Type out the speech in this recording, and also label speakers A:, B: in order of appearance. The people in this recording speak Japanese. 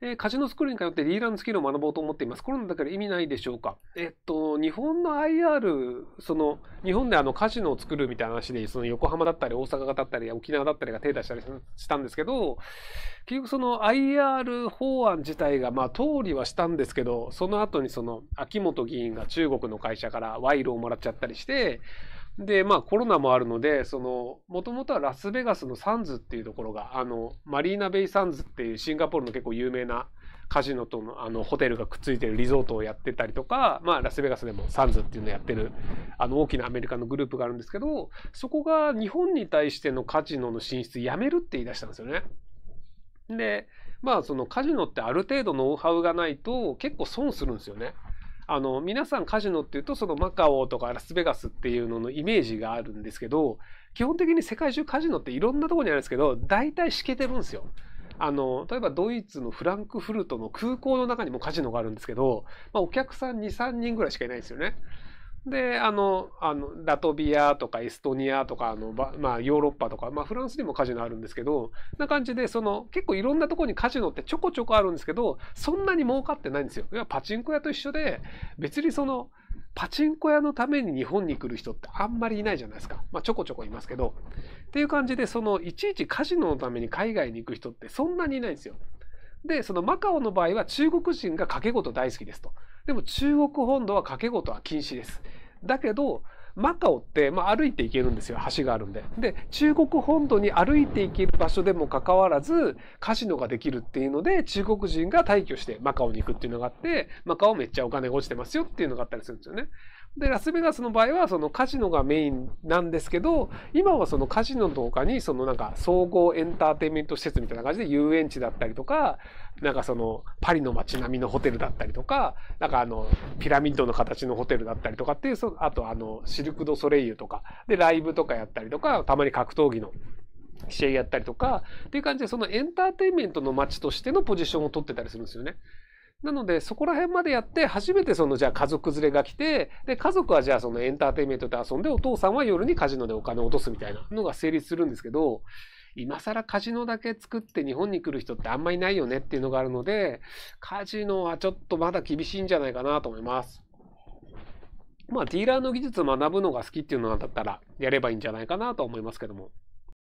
A: えー、カジノスクールに通ってリダラのスキルを学ぼうと思っています。コロナだから意味ないでしょうか。えっと、日本の IR、その、日本であのカジノを作るみたいな話で、その横浜だったり大阪だったり沖縄だったりが手出したりしたんですけど、結局その IR 法案自体が、まあ通りはしたんですけど、その後にその秋元議員が中国の会社から賄賂をもらっちゃったりして、で、まあコロナもあるので、その、もともとはラスベガスのサンズっていうところが、あの、マリーナベイサンズっていうシンガポールの結構有名なカジノとのあのホテルがくっついてるリゾートをやってたりとか、まあラスベガスでもサンズっていうのをやってる、あの大きなアメリカのグループがあるんですけど、そこが日本に対してのカジノの進出やめるって言い出したんですよね。で、まあそのカジノってある程度ノウハウがないと結構損するんですよね。あの皆さんカジノっていうとそのマカオとかラスベガスっていうののイメージがあるんですけど基本的に世界中カジノっていろんなとこにあるんですけど大体しけてるんですよ。あの例えばドイツのフランクフルトの空港の中にもカジノがあるんですけど、まあ、お客さん23人ぐらいしかいないんですよね。で、あの、あの、ラトビアとかエストニアとか、あの、まあ、ヨーロッパとか、まあ、フランスにもカジノあるんですけど、な感じで、その、結構いろんなとこにカジノってちょこちょこあるんですけど、そんなに儲かってないんですよ。要はパチンコ屋と一緒で、別にその、パチンコ屋のために日本に来る人ってあんまりいないじゃないですか。まあ、ちょこちょこいますけど。っていう感じで、その、いちいちカジノのために海外に行く人ってそんなにいないんですよ。で、そのマカオの場合は中国人が賭け事大好きですと。でも中国本土は賭け事は禁止です。だけど、マカオって、まあ、歩いて行けるんですよ。橋があるんで。で、中国本土に歩いて行ける場所でもかかわらず、カジノができるっていうので、中国人が退去してマカオに行くっていうのがあって、マカオめっちゃお金が落ちてますよっていうのがあったりするんですよね。で、ラスベガスの場合は、そのカジノがメインなんですけど、今はそのカジノとかに、そのなんか総合エンターテインメント施設みたいな感じで遊園地だったりとか、なんかそのパリの街並みのホテルだったりとか、なんかあの、ピラミッドの形のホテルだったりとかっていう、あとあの、シルク・ド・ソレイユとか、で、ライブとかやったりとか、たまに格闘技の試合やったりとか、っていう感じで、そのエンターテインメントの街としてのポジションを取ってたりするんですよね。なので、そこら辺までやって、初めてその、じゃあ家族連れが来て、で、家族はじゃあそのエンターテイメントで遊んで、お父さんは夜にカジノでお金を落とすみたいなのが成立するんですけど、今更カジノだけ作って日本に来る人ってあんまりないよねっていうのがあるので、カジノはちょっとまだ厳しいんじゃないかなと思います。まあ、ディーラーの技術を学ぶのが好きっていうのだったら、やればいいんじゃないかなと思いますけども。